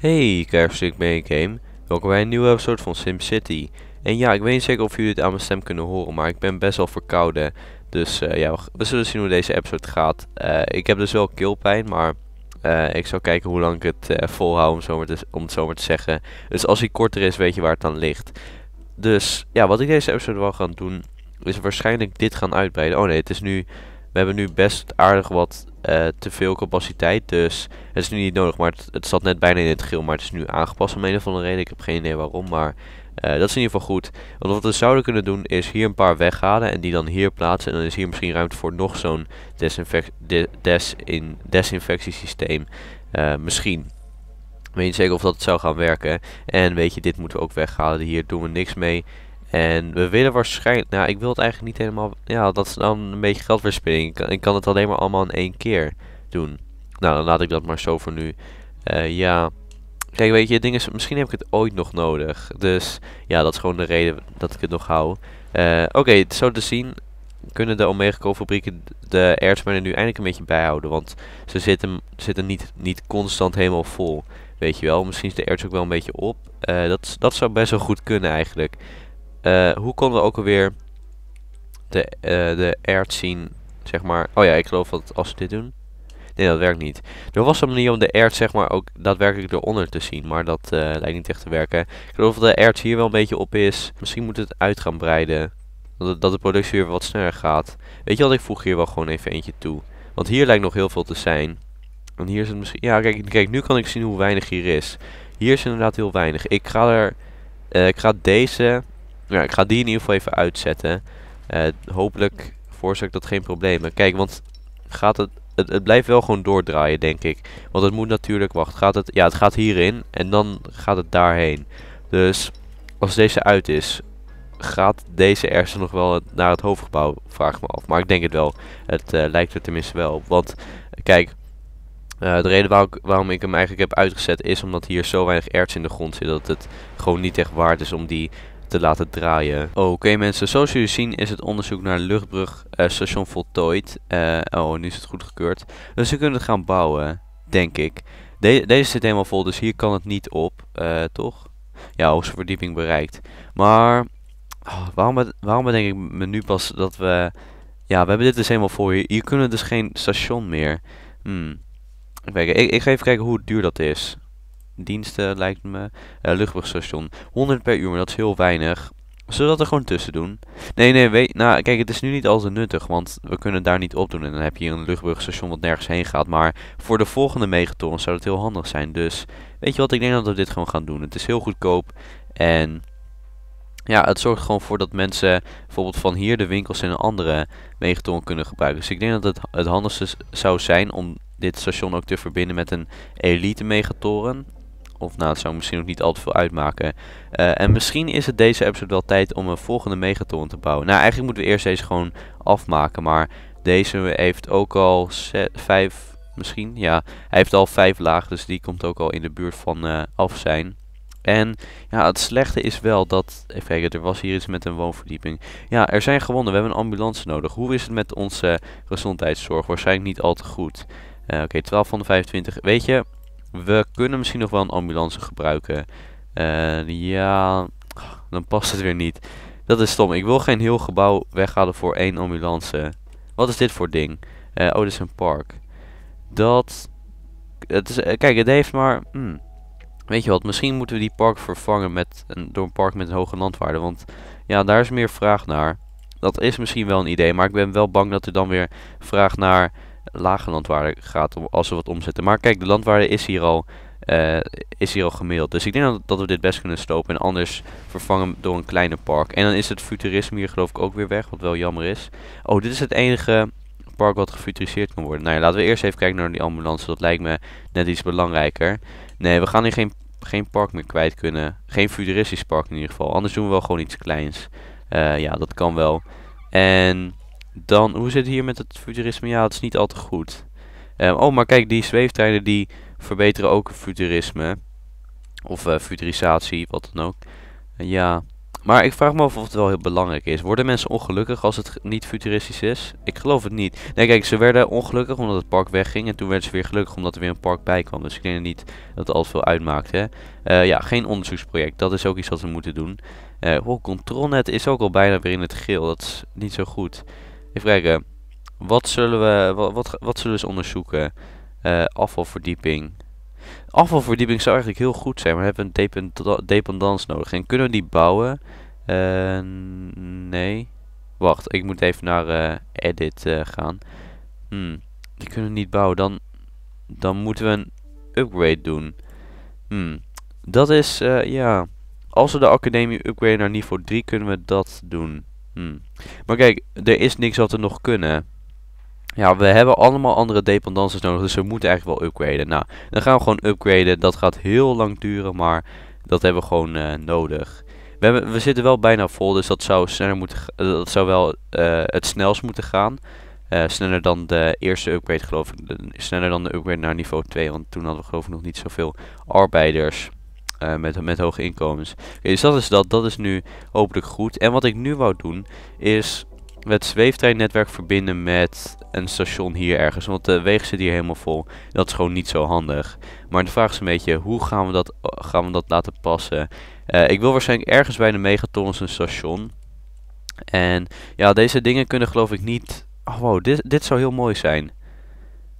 Hey, Kerfstuk Main Game. Welkom bij een nieuwe episode van SimCity. En ja, ik weet niet zeker of jullie het aan mijn stem kunnen horen, maar ik ben best wel verkouden. Dus eh, ja, we zullen zien hoe deze episode gaat. Eh, ik heb dus wel keelpijn, maar eh, ik zal kijken hoe lang ik het volhoud om, om het zo maar te zeggen. Dus als hij korter is, weet je waar het dan ligt. Dus ja, wat ik deze episode wel gaan doen, is waarschijnlijk dit gaan uitbreiden. Oh nee, het is nu... We hebben nu best aardig wat eh, te veel capaciteit. Dus het is nu niet nodig, maar het, zat net bijna in het geel. Maar het is nu aangepast om een of andere reden. Ik heb geen idee waarom, maar eh, dat is in ieder geval goed. Want wat we zouden kunnen doen is hier een paar weghalen en die dan hier plaatsen. En dan is hier misschien ruimte voor nog zo'n de des in desinfectiesysteem. Eh, misschien. weet je zeker of dat zou gaan werken. En weet je, dit moeten we ook weghalen. Hier doen we niks mee. En we willen waarschijnlijk, nou ik wil het eigenlijk niet helemaal, ja dat is dan een beetje geldverspilling. Ik kan, ik kan het alleen maar allemaal in één keer doen. Nou dan laat ik dat maar zo voor nu. Eh, ja, kijk weet je, het ding is, misschien heb ik het ooit nog nodig. Dus ja, dat is gewoon de reden dat ik het nog hou. Eh, oké, zo te zien kunnen de Omega fabrieken de ertsmijnen nu eindelijk een beetje bijhouden. Want ze zitten, zitten niet, niet constant helemaal vol. Weet je wel, misschien is de erts ook wel een beetje op. Eh, dat, dat zou best wel goed kunnen eigenlijk. Eh, hoe konden we ook alweer de, uh, de aard zien, zeg maar. Oh ja, ik geloof dat als we dit doen. Nee, dat werkt niet. Er was een manier om de aard, zeg maar, ook daadwerkelijk eronder te zien. Maar dat eh, lijkt niet echt te werken. Ik geloof dat de aard hier wel een beetje op is. Misschien moet het uit gaan breiden. Dat, dat de productie weer wat sneller gaat. Weet je wat, ik voeg hier wel gewoon even eentje toe. Want hier lijkt nog heel veel te zijn. En hier is het misschien... Ja, kijk, kijk, nu kan ik zien hoe weinig hier is. Hier is inderdaad heel weinig. Ik ga er... ik ga deze ja, ik ga die in ieder geval even uitzetten. Uh, hopelijk veroorzaakt dat geen problemen. Kijk, want gaat het, het, blijft wel gewoon doordraaien, denk ik. Want het moet natuurlijk... Wacht, gaat het... Ja, het gaat hierin. En dan gaat het daarheen. Dus als deze uit is... Gaat deze ergens nog wel naar het hoofdgebouw? Vraag me af. Maar ik denk het wel. Het eh, lijkt er tenminste wel Want, eh, kijk... de reden waar ik, waarom ik hem eigenlijk heb uitgezet is omdat hier zo weinig erts in de grond zit dat het gewoon niet echt waard is om die te laten draaien. Oké mensen, zoals jullie zien is het onderzoek naar luchtbrug eh, station voltooid. Eh, oh, nu is het goed gekeurd. Dus we kunnen het gaan bouwen, denk ik. De deze zit helemaal vol, dus hier kan het niet op, eh, toch? Ja, hoogste verdieping bereikt. Maar, ah, waarom, waarom bedenk ik me nu pas dat we... Ja, we hebben dit dus helemaal voor je. Hier kunnen dus geen station meer. Hmm. Kijk, ik ga even kijken hoe duur dat is diensten lijkt me. Uh, eh, luchtbrugstation. 100 per uur, maar dat is heel weinig. Zullen we dat er gewoon tussen doen? Nee, nee, weet, nou, kijk, het is nu niet al te nuttig, want we kunnen daar niet op doen. En dan heb je hier een luchtbrugstation wat nergens heen gaat. Maar voor de volgende megatoren zou dat heel handig zijn. Dus, weet je wat, ik denk dat we dit gewoon gaan doen. Het is heel goedkoop en ja, het zorgt gewoon voor dat mensen bijvoorbeeld van hier de winkels in een andere megatoren kunnen gebruiken. Dus ik denk dat het het handigste zou zijn om dit station ook te verbinden met een elite megatoren. Of nou, het zou misschien ook niet al te veel uitmaken. Eh, en misschien is het deze episode wel tijd om een volgende megaton te bouwen. Nou, eigenlijk moeten we eerst deze gewoon afmaken. Maar deze heeft ook al vijf, misschien? Ja, hij heeft al vijf lagen. Dus die komt ook al in de buurt van eh, af zijn. En ja, het slechte is wel dat. Even kijken, er was hier iets met een woonverdieping. Ja, er zijn gewonden. We hebben een ambulance nodig. Hoe is het met onze gezondheidszorg? Waarschijnlijk niet al te goed. Eh, oké, okay, 12 van de 25. Weet je, we kunnen misschien nog wel een ambulance gebruiken. Eh, ja, dan past het weer niet. Dat is stom. Ik wil geen heel gebouw weghalen voor één ambulance. Wat is dit voor ding? Eh, oh, dit is een park. Dat... Het is, eh, kijk, het heeft maar... Hmm. Weet je wat, misschien moeten we die park vervangen met een, door een park met een hoge landwaarde. Want ja, daar is meer vraag naar. Dat is misschien wel een idee, maar ik ben wel bang dat er dan weer vraag naar lage landwaarde gaat als we wat omzetten. Maar kijk, de landwaarde is hier al, eh, is hier al gemiddeld. Dus ik denk dat, dat, we dit best kunnen stopen en anders vervangen door een kleine park. En dan is het futurisme hier geloof ik ook weer weg, wat wel jammer is. Oh, dit is het enige park wat gefuturiseerd kan worden. Nou ja, laten we eerst even kijken naar die ambulance. Dat lijkt me net iets belangrijker. Nee, we gaan hier geen, geen park meer kwijt kunnen. Geen futuristisch park in ieder geval. Anders doen we wel gewoon iets kleins. Eh, ja, dat kan wel. En dan, hoe zit het hier met het futurisme? Ja, het is niet al te goed. Ehm, oh, maar kijk, die zweeftreinen die verbeteren ook futurisme. Of eh, futurisatie, wat dan ook. ja, maar ik vraag me af of het wel heel belangrijk is. Worden mensen ongelukkig als het niet futuristisch is? Ik geloof het niet. Nee, kijk, ze werden ongelukkig omdat het park wegging. En toen werden ze weer gelukkig omdat er weer een park bij kwam. Dus ik denk niet dat het al veel uitmaakt. Hè? Eh, ja, geen onderzoeksproject. Dat is ook iets wat we moeten doen. Uh, oh, controlnet is ook al bijna weer in het geel. Dat is niet zo goed. Even kijken. Wat zullen we, wat, wat, zullen we eens onderzoeken? Eh, afvalverdieping. Afvalverdieping zou eigenlijk heel goed zijn, maar we hebben een dependance nodig. En kunnen we die bouwen? Eh, nee. Wacht, ik moet even naar eh, edit gaan. Hmm, die kunnen we niet bouwen. Dan, dan moeten we een upgrade doen. Hmm, dat is, ja... Als we de academie upgraden naar niveau 3, kunnen we dat doen. Hmm. Maar kijk, er is niks wat we nog kunnen. Ja, we hebben allemaal andere dependances nodig, dus we moeten eigenlijk wel upgraden. Nou, dan gaan we gewoon upgraden. Dat gaat heel lang duren, maar dat hebben we gewoon eh, nodig. We, hebben, we zitten wel bijna vol, dus dat zou, sneller moeten, eh, dat zou wel eh, het snelst moeten gaan. sneller dan de eerste upgrade geloof ik. Sneller dan de upgrade naar niveau 2. Want toen hadden we geloof ik nog niet zoveel arbeiders. Eh, met, met hoge inkomens. dus dat is dat. Dat is nu hopelijk goed. En wat ik nu wou doen is het zweeftreinnetwerk verbinden met een station hier ergens. Want de wegen zitten hier helemaal vol. Dat is gewoon niet zo handig. Maar de vraag is een beetje, hoe gaan we dat, gaan we dat laten passen? Eh, ik wil waarschijnlijk ergens bij de megatons een station. En ja, deze dingen kunnen geloof ik niet... Oh wow, dit, dit zou heel mooi zijn.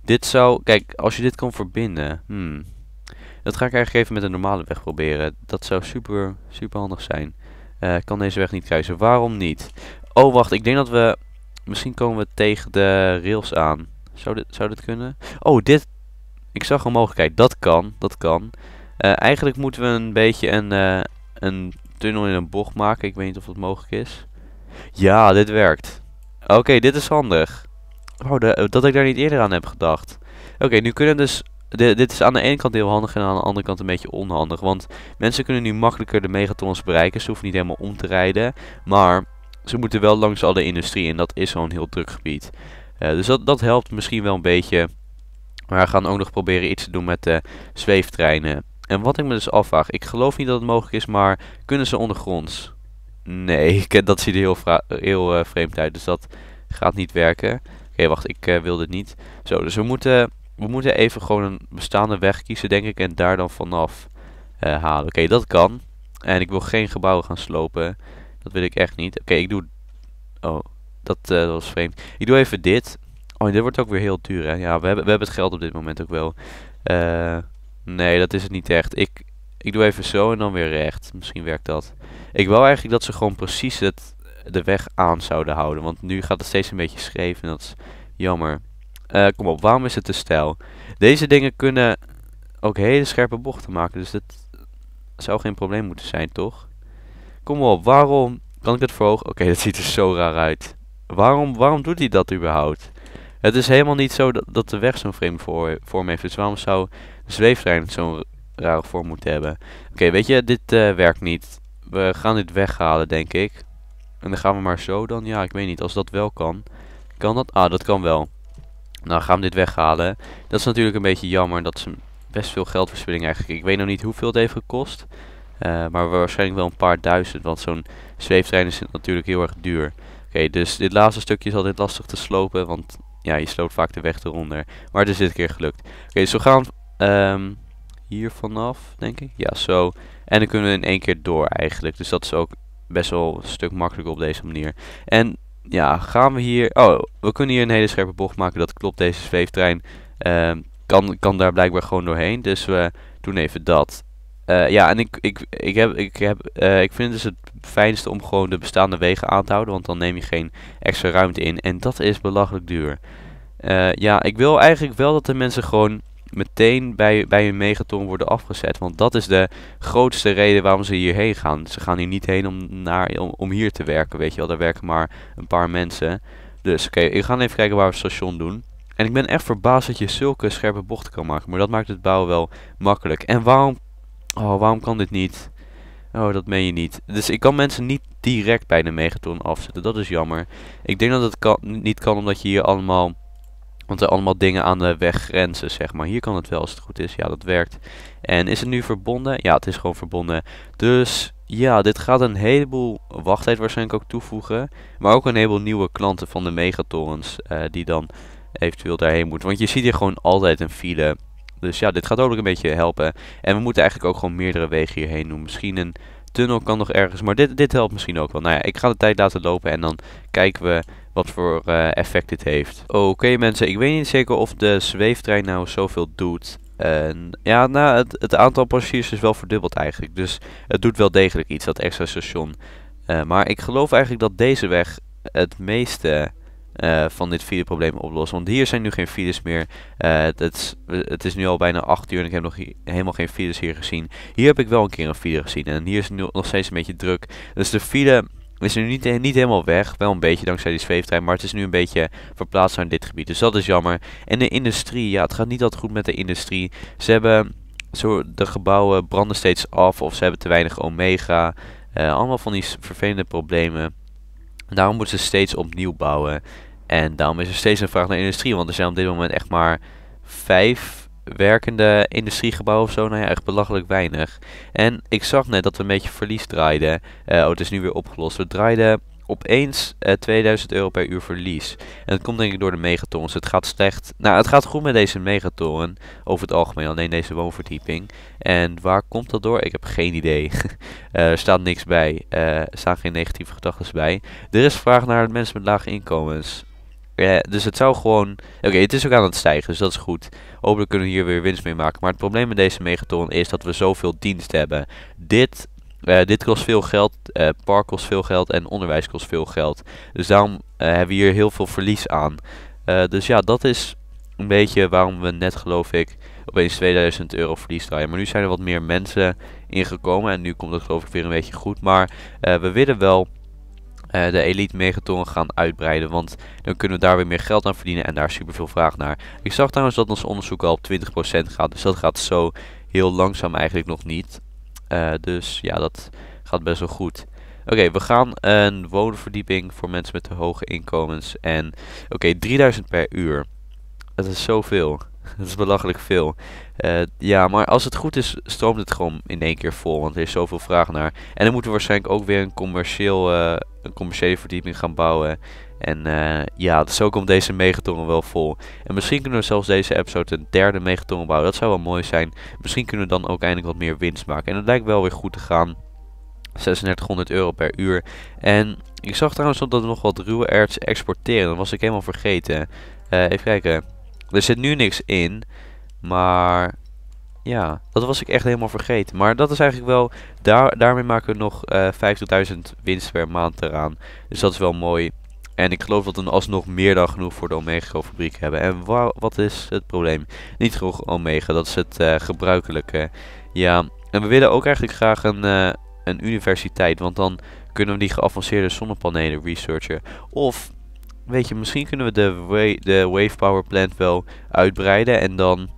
Dit zou... Kijk, als je dit kan verbinden... Hmm, dat ga ik eigenlijk even met een normale weg proberen. Dat zou super, super handig zijn. Uh, kan deze weg niet kruisen. Waarom niet? Oh, wacht. Ik denk dat we... Misschien komen we tegen de rails aan. Zou dit, zou dit kunnen? Oh, dit... Ik zag een mogelijkheid. Dat kan. Dat kan. Eh, eigenlijk moeten we een beetje een, eh, een tunnel in een bocht maken. Ik weet niet of dat mogelijk is. Ja, dit werkt. Oké, dit is handig. Oh, dat ik daar niet eerder aan heb gedacht. Oké, nu kunnen dus dit is aan de ene kant heel handig en aan de andere kant een beetje onhandig. Want mensen kunnen nu makkelijker de megatons bereiken. Ze hoeven niet helemaal om te rijden. Maar ze moeten wel langs alle industrie. En dat is zo'n heel druk gebied. Eh, dus dat, dat helpt misschien wel een beetje. Maar we gaan ook nog proberen iets te doen met de zweeftreinen. En wat ik me dus afvraag. Ik geloof niet dat het mogelijk is. Maar kunnen ze ondergronds? Nee, dat ziet er heel, heel uh, vreemd uit. Dus dat gaat niet werken. Oké, wacht. Ik uh, wil dit niet. Zo, dus we moeten we moeten even gewoon een bestaande weg kiezen, denk ik, en daar dan vanaf eh, halen. Oké, dat kan. En ik wil geen gebouwen gaan slopen. Dat wil ik echt niet. Oké, ik doe... Oh, dat, eh, dat, was vreemd. Ik doe even dit. Oh, dit wordt ook weer heel duur, hè. Ja, we hebben, we hebben het geld op dit moment ook wel. Eh, nee, dat is het niet echt. Ik, ik doe even zo en dan weer recht. Misschien werkt dat. Ik wil eigenlijk dat ze gewoon precies het, de weg aan zouden houden. Want nu gaat het steeds een beetje scheef en dat is jammer. Eh, kom op, waarom is het te stijl? Deze dingen kunnen ook hele scherpe bochten maken. Dus dat zou geen probleem moeten zijn, toch? Kom op, waarom kan ik het verhogen? Oké, dat ziet er zo raar uit. Waarom, waarom doet hij dat überhaupt? Het is helemaal niet zo dat, de weg zo'n vreemde vorm heeft. Dus waarom zou de zweeftrein zo'n rare vorm moeten hebben? Oké, weet je, dit eh, werkt niet. We gaan dit weghalen, denk ik. En dan gaan we maar zo dan. Ja, ik weet niet. Als dat wel kan. Kan dat? Ah, dat kan wel. Nou, gaan we dit weghalen. Dat is natuurlijk een beetje jammer. Dat is best veel geldverspilling eigenlijk. Ik weet nog niet hoeveel het heeft gekost. Uh, maar waarschijnlijk wel een paar duizend. Want zo'n zweeftrein is natuurlijk heel erg duur. Oké, dus dit laatste stukje is altijd lastig te slopen. Want ja, je sloopt vaak de weg eronder. Maar het is dit keer gelukt. Oké, zo dus we gaan ehm, hier vanaf, denk ik. Ja, zo. En dan kunnen we in één keer door eigenlijk. Dus dat is ook best wel een stuk makkelijker op deze manier. En ja, gaan we hier... Oh, we kunnen hier een hele scherpe bocht maken. Dat klopt, deze zweeftrein ehm, kan, kan daar blijkbaar gewoon doorheen. Dus we doen even dat. Eh, ja, en ik, ik, ik, heb, ik, heb, eh, ik vind het dus het fijnste om gewoon de bestaande wegen aan te houden. Want dan neem je geen extra ruimte in. En dat is belachelijk duur. Eh, ja, ik wil eigenlijk wel dat de mensen gewoon meteen bij, bij een megaton worden afgezet. Want dat is de grootste reden waarom ze hierheen gaan. Ze gaan hier niet heen om, naar, om, om hier te werken, weet je wel. Daar werken maar een paar mensen. Dus oké, ik ga even kijken waar we het station doen. En ik ben echt verbaasd dat je zulke scherpe bochten kan maken. Maar dat maakt het bouwen wel makkelijk. En waarom... Oh, waarom kan dit niet? Oh, dat meen je niet. Dus ik kan mensen niet direct bij de megaton afzetten. Dat is jammer. Ik denk dat het kan, niet kan omdat je hier allemaal want er allemaal dingen aan de weg grenzen, zeg maar. Hier kan het wel als het goed is. Ja, dat werkt. En is het nu verbonden? Ja, het is gewoon verbonden. Dus ja, dit gaat een heleboel wachttijd waarschijnlijk ook toevoegen. Maar ook een heleboel nieuwe klanten van de megatorens eh, die dan eventueel daarheen moeten. Want je ziet hier gewoon altijd een file. Dus ja, dit gaat ook een beetje helpen. En we moeten eigenlijk ook gewoon meerdere wegen hierheen doen. Misschien een tunnel kan nog ergens, maar dit, dit helpt misschien ook wel. Nou ja, ik ga de tijd laten lopen en dan kijken we wat voor uh, effect dit heeft. Oké mensen, ik weet niet zeker of de zweeftrein nou zoveel doet. En ja, nou, het, het, aantal passagiers is wel verdubbeld eigenlijk. Dus het doet wel degelijk iets, dat extra station. Eh, maar ik geloof eigenlijk dat deze weg het meeste eh, van dit file-probleem oplost. Want hier zijn nu geen files meer. het, het, is, nu al bijna 8 uur en ik heb nog helemaal geen files hier gezien. Hier heb ik wel een keer een file gezien. En hier is het nog steeds een beetje druk. Dus de file is nu niet, eh, niet helemaal weg. Wel een beetje dankzij die zweeftrein. Maar het is nu een beetje verplaatst naar dit gebied. Dus dat is jammer. En de industrie. Ja, het gaat niet altijd goed met de industrie. Ze hebben... Zo, de gebouwen branden steeds af. Of ze hebben te weinig omega. Eh, allemaal van die vervelende problemen. Daarom moeten ze steeds opnieuw bouwen. En daarom is er steeds een vraag naar industrie. Want er zijn op dit moment echt maar vijf werkende industriegebouw of zo, nou ja, echt belachelijk weinig. En ik zag net dat we een beetje verlies draaiden. Uh, oh, het is nu weer opgelost. We draaiden opeens 2000 eh, euro per uur verlies. En dat komt denk ik door de megatons. Het gaat slecht. Nou, het gaat goed met deze megaton. Over het algemeen alleen deze woonverdieping. En waar komt dat door? Ik heb geen idee. Eh, er staat niks bij. er staan geen negatieve gedachten bij. Er is vraag naar mensen met lage inkomens dus het zou gewoon... Oké, het is ook aan het stijgen, dus dat is goed. Hopelijk kunnen we hier weer winst mee maken. Maar het probleem met deze megaton is dat we zoveel dienst hebben. Dit, eh, dit kost veel geld, eh, park kost veel geld en onderwijs kost veel geld. Dus daarom eh, hebben we hier heel veel verlies aan. dus ja, dat is een beetje waarom we net geloof ik opeens 2000 euro verlies draaien. Maar nu zijn er wat meer mensen ingekomen en nu komt het geloof ik weer een beetje goed. Maar we willen wel eh, de Elite Megaton gaan uitbreiden. Want dan kunnen we daar weer meer geld aan verdienen en daar is super veel vraag naar. Ik zag trouwens dat ons onderzoek al op 20% gaat. Dus dat gaat zo heel langzaam eigenlijk nog niet. Eh, dus ja, dat gaat best wel goed. Oké, we gaan een woonverdieping voor mensen met de hoge inkomens. En oké, 3000 per uur. Dat is zoveel. dat is belachelijk veel. Eh, ja, maar als het goed is, stroomt het gewoon in één keer vol. Want er is zoveel vraag naar. En dan moeten we waarschijnlijk ook weer een, commercieel, eh, een commerciële verdieping gaan bouwen. En eh, ja, zo dus komt deze megaton wel vol. En misschien kunnen we zelfs deze episode een derde megaton bouwen. Dat zou wel mooi zijn. Misschien kunnen we dan ook eindelijk wat meer winst maken. En het lijkt wel weer goed te gaan. 3600 euro per uur. En ik zag trouwens dat we nog wat ruwe erts exporteren. Dat was ik helemaal vergeten. even kijken. Er zit nu niks in. Maar ja, dat was ik echt helemaal vergeten. Maar dat is eigenlijk wel... Daar, daarmee maken we nog uh, eh, 50.000 winst per maand eraan. Dus dat is wel mooi. En ik geloof dat we alsnog meer dan genoeg voor de Omega-fabriek hebben. En wat is het probleem? Niet genoeg Omega, dat is het eh, gebruikelijke. Ja, en we willen ook eigenlijk graag een, eh, een universiteit. Want dan kunnen we die geavanceerde zonnepanelen researchen. Of weet je, misschien kunnen we de, de wave power plant wel uitbreiden. En dan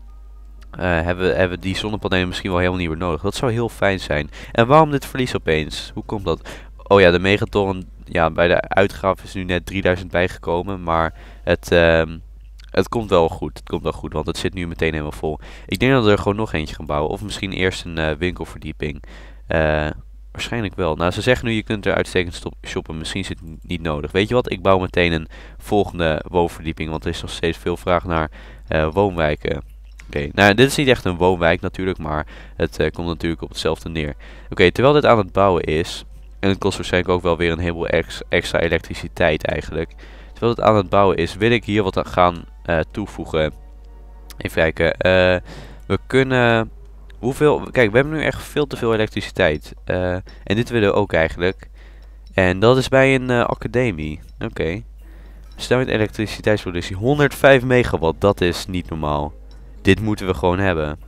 eh, hebben, we, hebben die zonnepanelen misschien wel helemaal niet meer nodig. Dat zou heel fijn zijn. En waarom dit verlies opeens? Hoe komt dat? Oh ja, de megatoren ja, bij de uitgave is nu net 3000 bijgekomen. Maar het, ehm, het komt wel goed. Het komt wel goed, want het zit nu meteen helemaal vol. Ik denk dat we er gewoon nog eentje gaan bouwen. Of misschien eerst een eh, winkelverdieping. Eh... Waarschijnlijk wel. Nou, ze zeggen nu je kunt er uitstekend shoppen. Misschien is het niet nodig. Weet je wat? Ik bouw meteen een volgende woonverdieping. Want er is nog steeds veel vraag naar eh, woonwijken. Oké, nou dit is niet echt een woonwijk natuurlijk. Maar het eh, komt natuurlijk op hetzelfde neer. Oké, terwijl dit aan het bouwen is. En het kost waarschijnlijk ook wel weer een heleboel ex extra elektriciteit eigenlijk. Terwijl het aan het bouwen is, wil ik hier wat aan gaan eh, toevoegen. Even kijken. we kunnen hoeveel... Kijk, we hebben nu echt veel te veel elektriciteit. Eh, en dit willen we ook eigenlijk. En dat is bij een eh, academie. Oké. stel met elektriciteitsproductie. 105 megawatt. Dat is niet normaal. Dit moeten we gewoon hebben.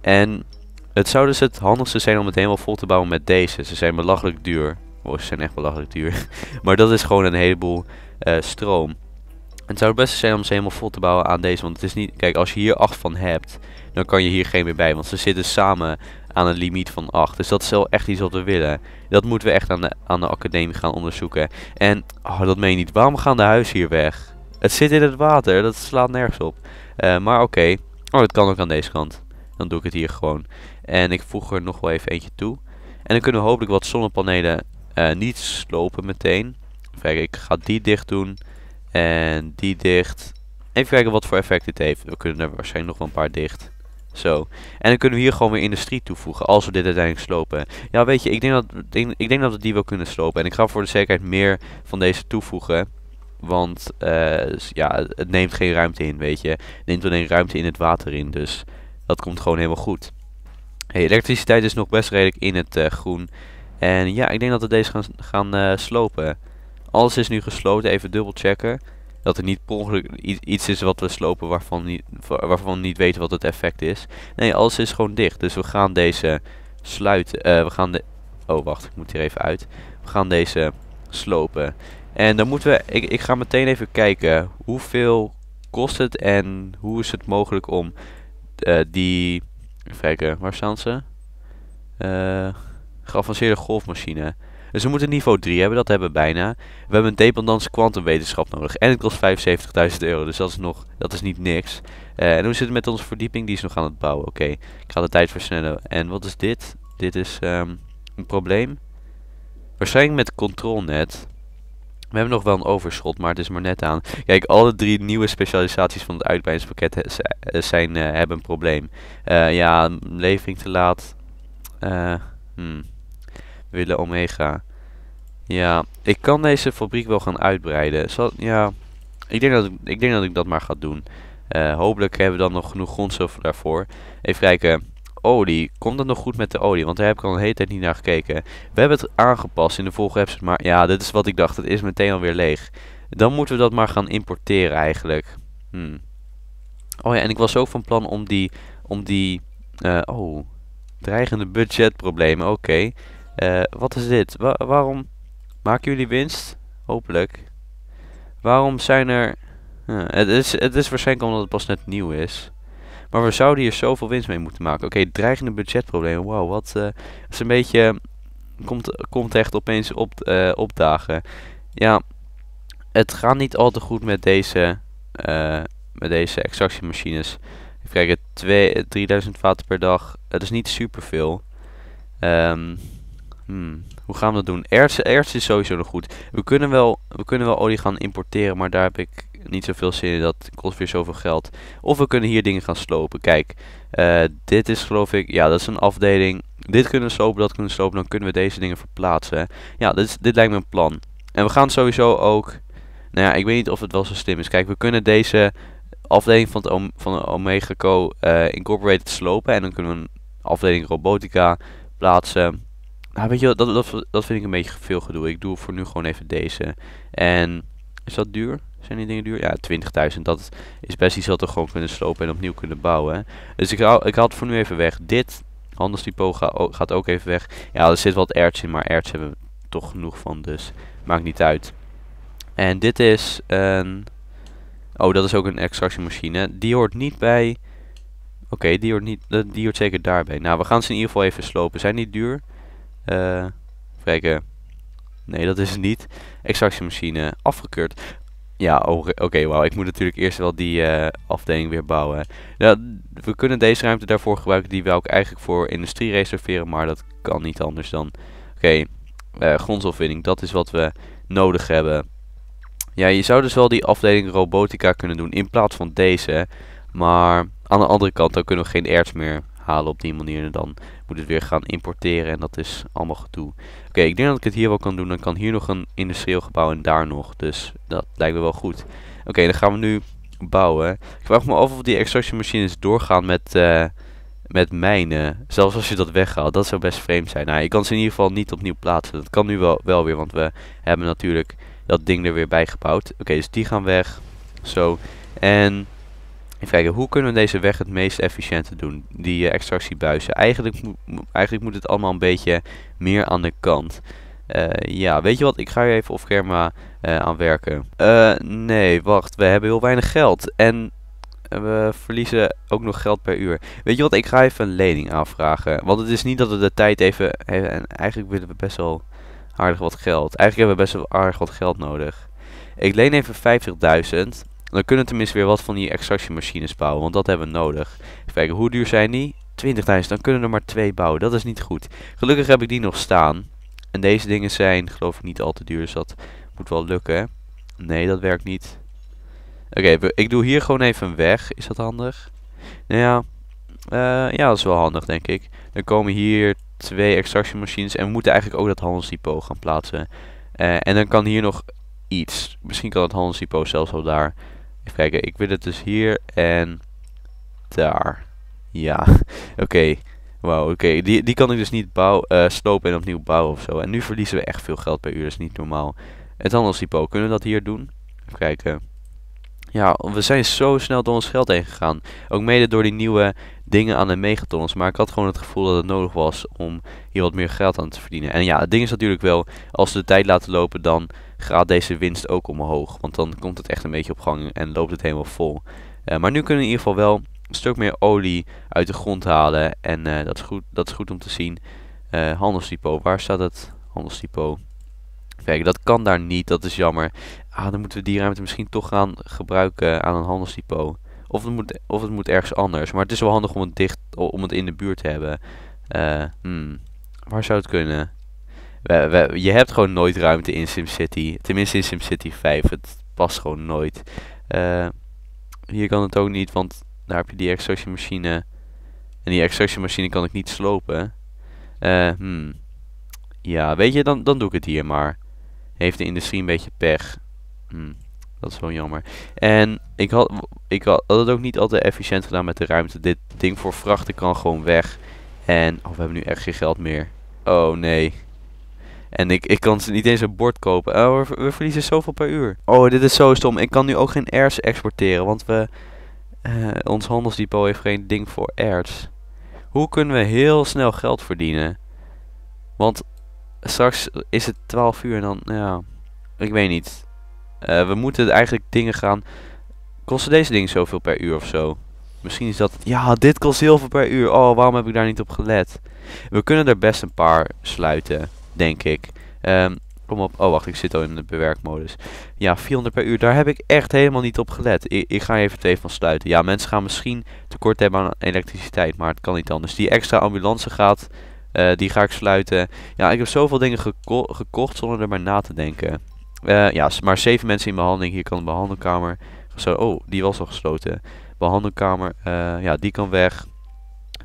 En het zou dus het handigste zijn om het helemaal vol te bouwen met deze. Ze zijn belachelijk duur. Oh, ze zijn echt belachelijk duur. maar dat is gewoon een heleboel eh, stroom. het zou het beste zijn om ze helemaal vol te bouwen aan deze. Want het is niet... Kijk, als je hier 8 van hebt dan kan je hier geen meer bij. Want ze zitten samen aan een limiet van 8. Dus dat is wel echt iets wat we willen. Dat moeten we echt aan de, aan de academie gaan onderzoeken. En, oh, dat meen je niet. Waarom gaan de huizen hier weg? Het zit in het water. Dat slaat nergens op. Eh, maar oké. Oh, het kan ook aan deze kant. Dan doe ik het hier gewoon. En ik voeg er nog wel even eentje toe. En dan kunnen we hopelijk wat zonnepanelen eh, niet slopen meteen. Even ik ga die dicht doen. En die dicht. Even kijken wat voor effect dit heeft. We kunnen er waarschijnlijk nog wel een paar dicht. Zo. En dan kunnen we hier gewoon weer industrie toevoegen. Als we dit uiteindelijk slopen. Ja, weet je, ik denk dat, ik, denk dat we die wel kunnen slopen. En ik ga voor de zekerheid meer van deze toevoegen. Want eh, ja, het neemt geen ruimte in, weet je. Het neemt alleen ruimte in het water in. Dus dat komt gewoon helemaal goed. Hey, elektriciteit is nog best redelijk in het eh, groen. En ja, ik denk dat we deze gaan, gaan eh, slopen. Alles is nu gesloten. Even dubbel checken dat er niet per ongeluk iets is wat we slopen waarvan, niet, waarvan we niet weten wat het effect is. Nee, alles is gewoon dicht. Dus we gaan deze sluiten. Eh, we gaan de... Oh, wacht. Ik moet hier even uit. We gaan deze slopen. En dan moeten we... Ik, ik ga meteen even kijken. Hoeveel kost het en hoe is het mogelijk om uh, die... Even kijken. Waar staan ze? Uh, geavanceerde golfmachine. Dus we moeten niveau 3 hebben, dat hebben we bijna. We hebben een dependance kwantumwetenschap nodig. En het kost 75.000 euro, dus dat is, nog, dat is niet niks. Eh, en hoe zit het met onze verdieping? Die is nog aan het bouwen. Oké, ik ga de tijd versnellen. En wat is dit? Dit is ehm, een probleem. Waarschijnlijk met controlnet. We hebben nog wel een overschot, maar het is maar net aan. Kijk, alle drie nieuwe specialisaties van het uitbreidingspakket eh, zijn, eh, hebben een probleem. Uh, ja, levering te laat. Eh. hmm willen Omega. Ja, ik kan deze fabriek wel gaan uitbreiden. Zal, ja, ik denk, dat ik, denk dat ik dat maar ga doen. Eh, hopelijk hebben we dan nog genoeg grondstoffen daarvoor. Even kijken. Olie. Komt dat nog goed met de olie? Want daar heb ik al een hele tijd niet naar gekeken. We hebben het aangepast in de vorige episode. Maar ja, dit is wat ik dacht. Het is meteen alweer leeg. Dan moeten we dat maar gaan importeren eigenlijk. Hmm. Oh ja, en ik was ook van plan om die... Om die eh, oh, dreigende budgetproblemen. Oké. Eh, wat is dit? waarom maken jullie winst? Hopelijk. Waarom zijn er... Eh, het, is, het is waarschijnlijk omdat het pas net nieuw is. Maar we zouden hier zoveel winst mee moeten maken. Oké, dreigende budgetproblemen. Wauw, wat eh, Het is een beetje... Komt, komt echt opeens op, opdagen. Ja, het gaat niet al te goed met deze, met deze extractiemachines. Even kijken, 2, 3000 vaten per dag. Het is niet superveel. Ehm... Hmm. Hoe gaan we dat doen? Erts, is sowieso nog goed. We kunnen, wel, we kunnen wel olie gaan importeren, maar daar heb ik niet zoveel zin in. Dat kost weer zoveel geld. Of we kunnen hier dingen gaan slopen. Kijk, eh, dit is geloof ik... Ja, dat is een afdeling. Dit kunnen we slopen, dat kunnen we slopen. Dan kunnen we deze dingen verplaatsen. Ja, dit, is, dit lijkt me een plan. En we gaan sowieso ook... Nou ja, ik weet niet of het wel zo slim is. Kijk, we kunnen deze afdeling van, het, van de Omega Co eh, Incorporated slopen. En dan kunnen we een afdeling robotica plaatsen nou, weet je dat, dat, vind ik een beetje veel gedoe. Ik doe voor nu gewoon even deze. En is dat duur? Zijn die dingen duur? Ja, 20.000. Dat is best iets wat we gewoon kunnen slopen en opnieuw kunnen bouwen. Hè? Dus ik, haal, ik voor nu even weg. Dit handelsdepot gaat ook even weg. Ja, er zit wat erts in, maar erts hebben we toch genoeg van. Dus maakt niet uit. En dit is een... Oh, dat is ook een extractiemachine. Die hoort niet bij... Oké, die hoort niet... Eh, die hoort zeker daarbij. Nou, we gaan ze in ieder geval even slopen. Zijn die duur? Uh, eh, kijken. Nee, dat is het niet. Extractiemachine afgekeurd. Ja, oké, okay, wauw. Ik moet natuurlijk eerst wel die eh, afdeling weer bouwen. we kunnen deze ruimte daarvoor gebruiken. Die wil ik eigenlijk voor industrie reserveren, maar dat kan niet anders dan... Oké, okay, eh, grondstofwinning, dat is wat we nodig hebben. Ja, je zou dus wel die afdeling robotica kunnen doen in plaats van deze. Maar aan de andere kant, dan kunnen we geen erts meer halen op die manier. En dan moet het weer gaan importeren en dat is allemaal goed. Oké, ik denk dat ik het hier wel kan doen. Dan kan hier nog een industrieel gebouw en daar nog. Dus dat lijkt me wel goed. Oké, dan gaan we nu bouwen. Ik vraag me af of die extraction machines doorgaan met, eh, met mijnen. Zelfs als je dat weghaalt, dat zou best vreemd zijn. Nou, je kan ze in ieder geval niet opnieuw plaatsen. Dat kan nu wel, wel weer, want we hebben natuurlijk dat ding er weer bij gebouwd. Oké, dus die gaan weg. Zo. En kijken, hoe kunnen we deze weg het meest efficiënt doen? Die uh, extractiebuizen. Eigenlijk, eigenlijk moet het allemaal een beetje meer aan de kant. Eh, ja, weet je wat? Ik ga hier even off camera uh, eh, aan werken. nee, wacht. We hebben heel weinig geld. En we verliezen ook nog geld per uur. Weet je wat? Ik ga even een lening aanvragen. Want het is niet dat we de tijd even... even en eigenlijk willen we best wel aardig wat geld. Eigenlijk hebben we best wel aardig wat geld nodig. Ik leen even 50.000. Dan kunnen we tenminste weer wat van die extractiemachines bouwen, want dat hebben we nodig. Even kijken, hoe duur zijn die? 20.000, dan kunnen we er maar twee bouwen. Dat is niet goed. Gelukkig heb ik die nog staan. En deze dingen zijn, geloof ik, niet al te duur. Dus dat moet wel lukken. Nee, dat werkt niet. Oké, ik doe hier gewoon even weg. Is dat handig? Nou ja, eh, ja, dat is wel handig, denk ik. Dan komen hier twee extractiemachines. En we moeten eigenlijk ook dat handelsdepot gaan plaatsen. Eh, en dan kan hier nog iets. Misschien kan het handelsdepot zelfs al daar. Even kijken, ik wil het dus hier en daar. Ja, oké. Wauw, oké. Die, die kan ik dus niet bouwen. uh, slopen en opnieuw bouwen ofzo. En nu verliezen we echt veel geld per uur, dat is niet normaal. Het handelsdepot, kunnen we dat hier doen? Even kijken. Ja, we zijn zo snel door ons geld heen gegaan. Ook mede door die nieuwe dingen aan de megatons. Maar ik had gewoon het gevoel dat het nodig was om hier wat meer geld aan te verdienen. En ja, het ding is natuurlijk wel, als we de tijd laten lopen, dan gaat deze winst ook omhoog. Want dan komt het echt een beetje op gang en loopt het helemaal vol. Eh, maar nu kunnen we in ieder geval wel een stuk meer olie uit de grond halen. En eh, dat, is goed, dat is goed om te zien. Uh, handelsdepot, waar staat het? Handelsdepot. Kijk, dat kan daar niet, dat is jammer. Ah, dan moeten we die ruimte misschien toch gaan gebruiken aan een handelsdepot. Of het moet, of het moet ergens anders. Maar het is wel handig om het, dicht, om het in de buurt te hebben. Hmm, waar zou het kunnen? we, we, je hebt gewoon nooit ruimte in SimCity. Tenminste in SimCity 5. Het past gewoon nooit. Eh, hier kan het ook niet, want daar heb je die extraction machine. En die extraction machine kan ik niet slopen. Uh, hmm. Ja, weet je, dan, dan doe ik het hier maar. Heeft de industrie een beetje pech. Hmm, dat is wel jammer. En ik had, ik had, het ook niet altijd efficiënt gedaan met de ruimte. Dit ding voor vrachten kan gewoon weg. En oh, we hebben nu echt geen geld meer. Oh nee. En ik, ik kan ze niet eens een bord kopen. Eh, we, verliezen zoveel per uur. Oh, dit is zo stom. Ik kan nu ook geen airs exporteren. Want we, eh, ons handelsdepot heeft geen ding voor airs. Hoe kunnen we heel snel geld verdienen? Want straks is het 12 uur en dan, nou ja, ik weet niet. Eh, we moeten eigenlijk dingen gaan... Kosten deze dingen zoveel per uur of zo? Misschien is dat... Ja, dit kost heel veel per uur. Oh, waarom heb ik daar niet op gelet? We kunnen er best een paar sluiten denk ik. Ehm, kom op. Oh, wacht, ik zit al in de bewerkmodus. Ja, 400 per uur, daar heb ik echt helemaal niet op gelet. Ik, ik ga even twee van sluiten. Ja, mensen gaan misschien tekort hebben aan elektriciteit, maar het kan niet anders. Die extra ambulance gaat, eh, die ga ik sluiten. Ja, ik heb zoveel dingen gekocht zonder er maar na te denken. Eh, ja, maar zeven mensen in behandeling. Hier kan de behandelkamer. Zo, oh, die was al gesloten. Behandelkamer, eh, ja, die kan weg.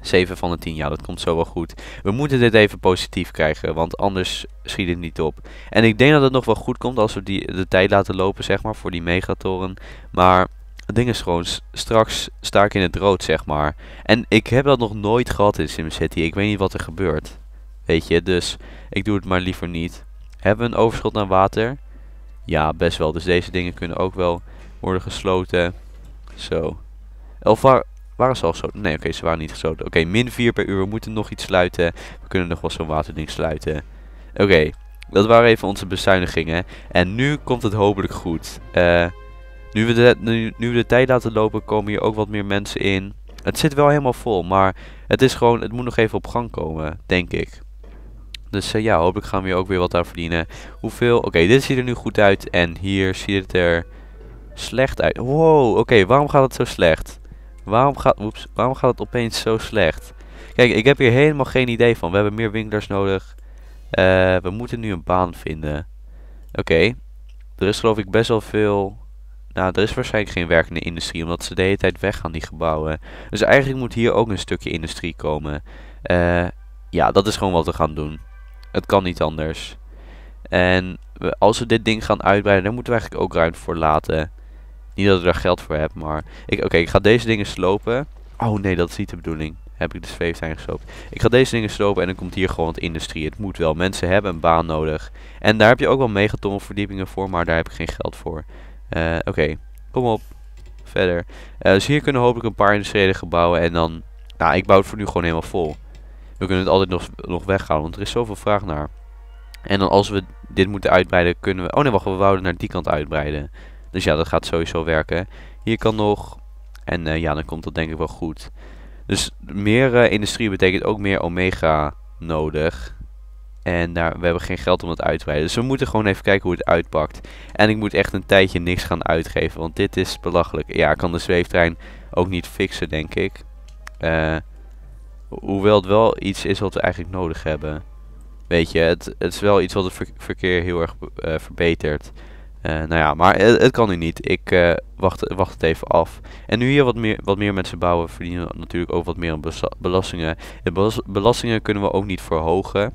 7 van de 10, ja, dat komt zo wel goed. We moeten dit even positief krijgen, want anders schiet het niet op. En ik denk dat het nog wel goed komt als we die, de tijd laten lopen, zeg maar, voor die megatoren. Maar het ding is gewoon, straks sta ik in het rood, zeg maar. En ik heb dat nog nooit gehad in SimCity. Ik weet niet wat er gebeurt. Weet je, dus ik doe het maar liever niet. Hebben we een overschot aan water? Ja, best wel. Dus deze dingen kunnen ook wel worden gesloten. Zo. Elvar waren ze al zo? Nee, oké, ze waren niet gesloten. Oké, min 4 per uur. We moeten nog iets sluiten. We kunnen nog wel zo'n waterding sluiten. Oké, dat waren even onze bezuinigingen. En nu komt het hopelijk goed. Eh, nu, we de, nu, de tijd laten lopen, komen hier ook wat meer mensen in. Het zit wel helemaal vol, maar het is gewoon, het moet nog even op gang komen, denk ik. Dus eh, ja, hopelijk gaan we hier ook weer wat aan verdienen. Hoeveel? Oké, dit ziet er nu goed uit. En hier ziet het er slecht uit. Wow, oké, waarom gaat het zo slecht? Waarom gaat, oeps, waarom gaat het opeens zo slecht? Kijk, ik heb hier helemaal geen idee van. We hebben meer winkelers nodig. Eh, we moeten nu een baan vinden. Oké. Okay. Er is geloof ik best wel veel... Nou, er is waarschijnlijk geen werk in de industrie. Omdat ze de hele tijd weggaan, die gebouwen. Dus eigenlijk moet hier ook een stukje industrie komen. Eh, ja, dat is gewoon wat we gaan doen. Het kan niet anders. En we, als we dit ding gaan uitbreiden, dan moeten we eigenlijk ook ruimte voor laten. Niet dat ik daar geld voor heb, maar... Oké, ik ga deze dingen slopen. Oh nee, dat is niet de bedoeling. Heb ik de zweeftuin gesloopt. Ik ga deze dingen slopen en dan komt hier gewoon het industrie. Het moet wel. Mensen hebben een baan nodig. En daar heb je ook wel megaton verdiepingen voor, maar daar heb ik geen geld voor. Eh, oké, kom op. Verder. Eh, dus hier kunnen hopelijk een paar industriële gebouwen en dan... Nou, ik bouw het voor nu gewoon helemaal vol. We kunnen het altijd nog, nog weghalen, want er is zoveel vraag naar. En dan als we dit moeten uitbreiden, kunnen we... Oh nee, wacht, we wouden naar die kant uitbreiden. Dus ja, dat gaat sowieso werken. Hier kan nog. En eh, ja, dan komt dat denk ik wel goed. Dus meer eh, industrie betekent ook meer omega nodig. En daar, we hebben geen geld om het uit te breiden. Dus we moeten gewoon even kijken hoe het uitpakt. En ik moet echt een tijdje niks gaan uitgeven. Want dit is belachelijk. Ja, ik kan de zweeftrein ook niet fixen, denk ik. Eh, hoewel het wel iets is wat we eigenlijk nodig hebben. Weet je, het, het is wel iets wat het verkeer heel erg verbetert. Eh, nou ja, maar het, kan nu niet. Ik eh, wacht, wacht het even af. En nu hier wat meer, wat meer mensen bouwen, verdienen natuurlijk ook wat meer belastingen. De belastingen kunnen we ook niet verhogen.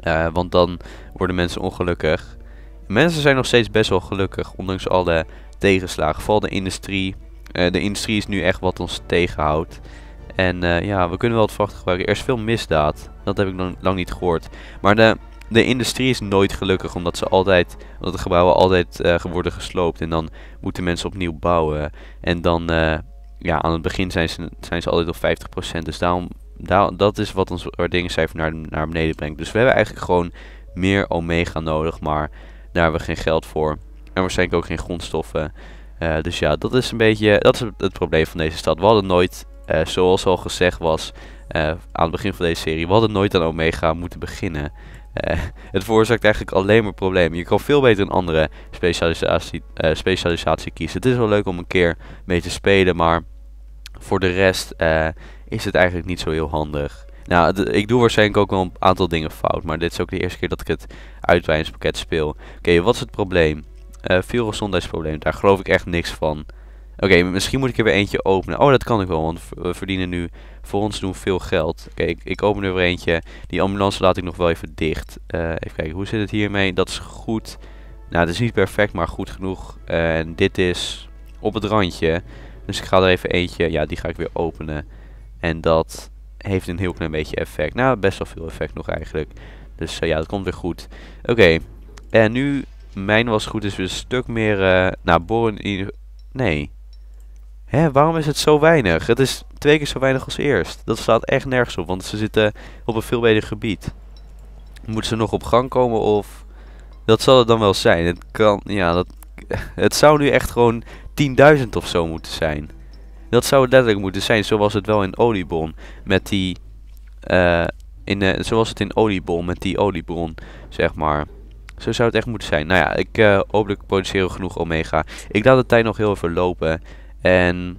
Eh, want dan worden mensen ongelukkig. Mensen zijn nog steeds best wel gelukkig, ondanks al de tegenslagen. Vooral de industrie. de industrie is nu echt wat ons tegenhoudt. En ja, we kunnen wel het gebruiken. Er is veel misdaad. Dat heb ik lang, lang niet gehoord. Maar de de industrie is nooit gelukkig omdat ze altijd, omdat de gebouwen altijd uh, worden gesloopt. En dan moeten mensen opnieuw bouwen. En dan, eh, ja, aan het begin zijn ze, zijn ze altijd op 50%. Dus daarom, daar, dat is wat ons waardingscijfer naar, naar beneden brengt. Dus we hebben eigenlijk gewoon meer omega nodig. Maar daar hebben we geen geld voor. En waarschijnlijk ook geen grondstoffen. Eh, dus ja, dat is een beetje dat is het probleem van deze stad. We hadden nooit, zoals al gezegd was aan het begin van deze serie, we hadden nooit aan Omega moeten beginnen. Eh, het veroorzaakt eigenlijk alleen maar problemen. Je kan veel beter een andere specialisatie, eh, specialisatie kiezen. Het is wel leuk om een keer mee te spelen, maar voor de rest eh, is het eigenlijk niet zo heel handig. Nou, ik doe waarschijnlijk ook wel een aantal dingen fout, maar dit is ook de eerste keer dat ik het uitweidingspakket speel. Oké, wat is het probleem? veel gezondheidsproblemen, daar geloof ik echt niks van. Oké, misschien moet ik er weer eentje openen. Oh, dat kan ik wel, want we verdienen nu voor ons doen veel geld. Oké, ik, open er weer eentje. Die ambulance laat ik nog wel even dicht. Eh, even kijken, hoe zit het hiermee? Dat is goed. Nou, het is niet perfect, maar goed genoeg. en dit is op het randje. Dus ik ga er even eentje, ja, die ga ik weer openen. En dat heeft een heel klein beetje effect. Nou, best wel veel effect nog eigenlijk. Dus eh, ja, dat komt weer goed. Oké, en nu, mijn was goed, is dus weer een stuk meer... Eh, nou, boren in Nee, Hè, waarom is het zo weinig? Het is twee keer zo weinig als eerst. Dat staat echt nergens op, want ze zitten op een veel beter gebied. Moeten ze nog op gang komen of... Dat zal het dan wel zijn. Het kan, ja, dat... Het zou nu echt gewoon 10.000 of zo moeten zijn. Dat zou het letterlijk moeten zijn, zoals het wel in Oliebon Met die... Uh, in, uh, eh, zoals het in Oliebon met die oliebron, zeg maar. Zo zou het echt moeten zijn. Nou ja, ik uh, eh, hopelijk produceren genoeg Omega. Ik laat de tijd nog heel even lopen. En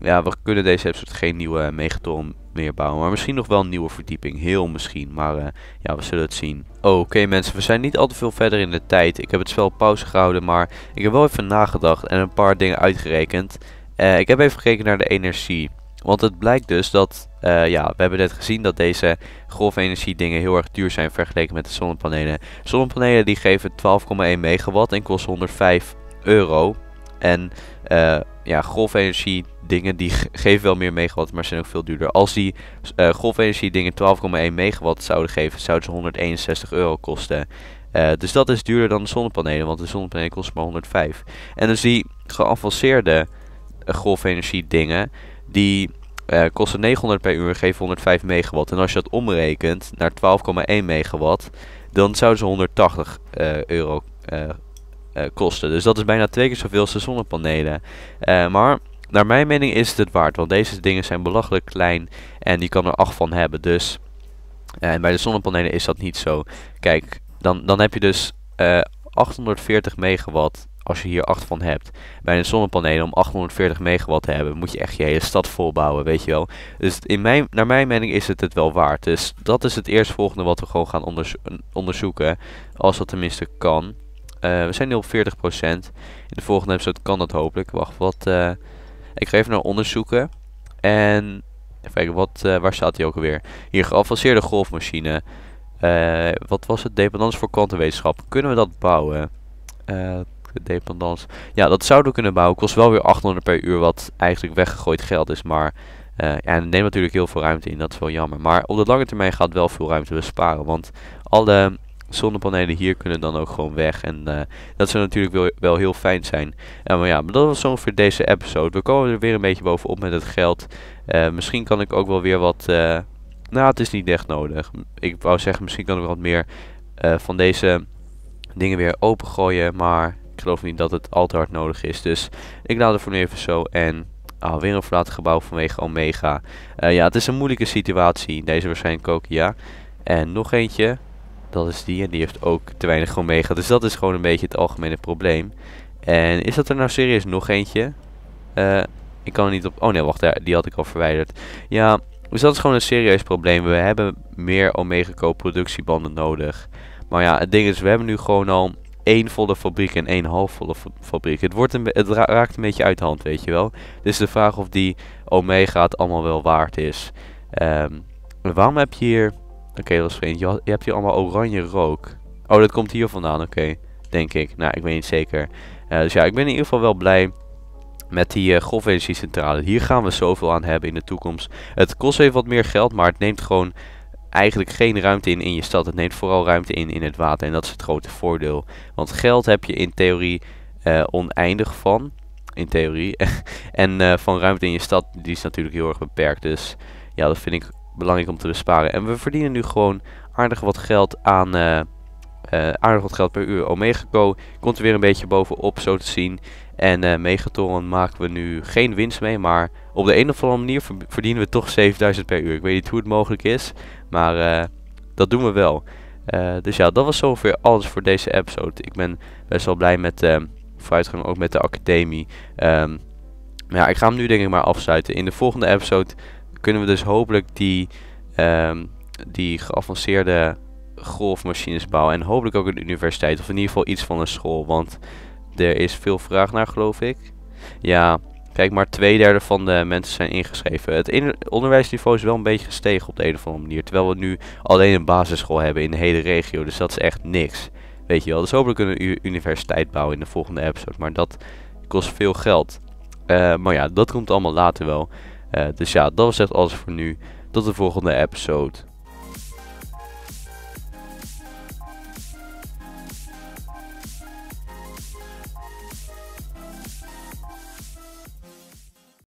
ja, we kunnen deze episode geen nieuwe eh, megaton meer bouwen. Maar misschien nog wel een nieuwe verdieping. Heel misschien. Maar eh, ja, we zullen het zien. Oké mensen, we zijn niet al te veel verder in de tijd. Ik heb het spel pauze gehouden, maar ik heb wel even nagedacht en een paar dingen uitgerekend. Eh, ik heb even gekeken naar de energie. Want het blijkt dus dat, ja, we hebben net gezien dat deze golfenergie dingen heel erg duur zijn vergeleken met de zonnepanelen. Zonnepanelen die geven 12,1 megawatt en kosten 105 euro. En eh ja, golfenergie dingen die geven wel meer megawatt, maar zijn ook veel duurder. Als die uh, golfenergie dingen 12,1 megawatt zouden geven, zouden ze 161 euro kosten. Eh, dus dat is duurder dan de zonnepanelen, want de zonnepanelen kosten maar 105. En dus die geavanceerde eh, golfenergie dingen, die kosten 900 per uur, geven 105 megawatt. En als je dat omrekent naar 12,1 megawatt, dan zouden ze 180 euro eh, kosten. Dus dat is bijna twee keer zoveel als de zonnepanelen. Eh, maar naar mijn mening is het het waard, want deze dingen zijn belachelijk klein en die kan er acht van hebben. Dus eh, bij de zonnepanelen is dat niet zo. Kijk, dan, dan heb je dus 840 megawatt als je hier acht van hebt. Bij een zonnepanelen om 840 megawatt te hebben, moet je echt je hele stad volbouwen, weet je wel. Dus in mijn, naar mijn mening is het het wel waard. Dus dat is het eerstvolgende wat we gewoon gaan onderzo onderzoeken, als dat tenminste kan. Eh, we zijn nu op 40%. In de volgende episode kan dat hopelijk. Wacht, wat... Eh, ik ga even naar onderzoeken. En... Even kijken, wat, eh, waar staat hij ook alweer? Hier, geavanceerde golfmachine. wat was het? Dependance voor kwantumwetenschap. Kunnen we dat bouwen? dependance. Ja, dat zouden we kunnen bouwen. Kost wel weer 800 per uur, wat eigenlijk weggegooid geld is. Maar en ja, neemt natuurlijk heel veel ruimte in. Dat is wel jammer. Maar op de lange termijn gaat wel veel ruimte besparen. Want alle zonnepanelen hier kunnen dan ook gewoon weg. En eh, dat zou natuurlijk wel, heel fijn zijn. maar ja, maar dat was zo voor deze episode. We komen er weer een beetje bovenop met het geld. Eh, misschien kan ik ook wel weer wat... Eh, nou, het is niet echt nodig. Ik wou zeggen, misschien kan ik wat meer van deze dingen weer opengooien. Maar ik geloof niet dat het al te hard nodig is. Dus ik laat het voor nu even zo. En ah, weer een verlaten gebouw vanwege Omega. ja, het is een moeilijke situatie. Deze waarschijnlijk ook, ja. En nog eentje dat is die. En die heeft ook te weinig Omega. Dus dat is gewoon een beetje het algemene probleem. En is dat er nou serieus nog eentje? Eh, ik kan er niet op... Oh nee, wacht, die had ik al verwijderd. Ja, dus dat is gewoon een serieus probleem. We hebben meer Omega Co-productiebanden nodig. Maar ja, het ding is, we hebben nu gewoon al één volle fabriek en één halfvolle volle fabriek. Het, wordt een, het raakt een beetje uit de hand, weet je wel. Dus de vraag of die Omega het allemaal wel waard is. Ehm, waarom heb je hier Oké, okay, dat vreemd. Je, je, hebt hier allemaal oranje rook. Oh, dat komt hier vandaan, oké. Denk ik. Nou, ik weet niet zeker. Eh, dus ja, ik ben in ieder geval wel blij met die uh, golfenergiecentrale. Hier gaan we zoveel aan hebben in de toekomst. Het kost even wat meer geld, maar het neemt gewoon eigenlijk geen ruimte in in je stad. Het neemt vooral ruimte in in het water. En dat is het grote voordeel. Want geld heb je in theorie eh, oneindig van. In theorie. en van ruimte in je stad, die is natuurlijk heel erg beperkt. Dus ja, dat vind ik belangrijk om te besparen. En we verdienen nu gewoon aardig wat geld aan... Eh, eh, aardig wat geld per uur. Omegaco komt er weer een beetje bovenop, zo te zien. En uh, eh, Megatoren maken we nu geen winst mee, maar op de een of andere manier verdienen we toch 7000 per uur. Ik weet niet hoe het mogelijk is, maar dat doen we wel. dus ja, dat was ongeveer alles voor deze episode. Ik ben best wel blij met de vooruitgang, ook met de academie. Ehm, maar ja, ik ga hem nu denk ik maar afsluiten. In de volgende episode kunnen we dus hopelijk die, ehm, die geavanceerde golfmachines bouwen. En hopelijk ook een universiteit, of in ieder geval iets van een school. Want er is veel vraag naar, geloof ik. Ja, kijk, maar twee derde van de mensen zijn ingeschreven. Het onderwijsniveau is wel een beetje gestegen op de een of andere manier. Terwijl we nu alleen een basisschool hebben in de hele regio. Dus dat is echt niks. Weet je wel. Dus hopelijk kunnen we een universiteit bouwen in de volgende episode. Maar dat kost veel geld. Eh, maar ja, dat komt allemaal later wel. Eh, dus ja, dat was echt alles voor nu. Tot de volgende episode.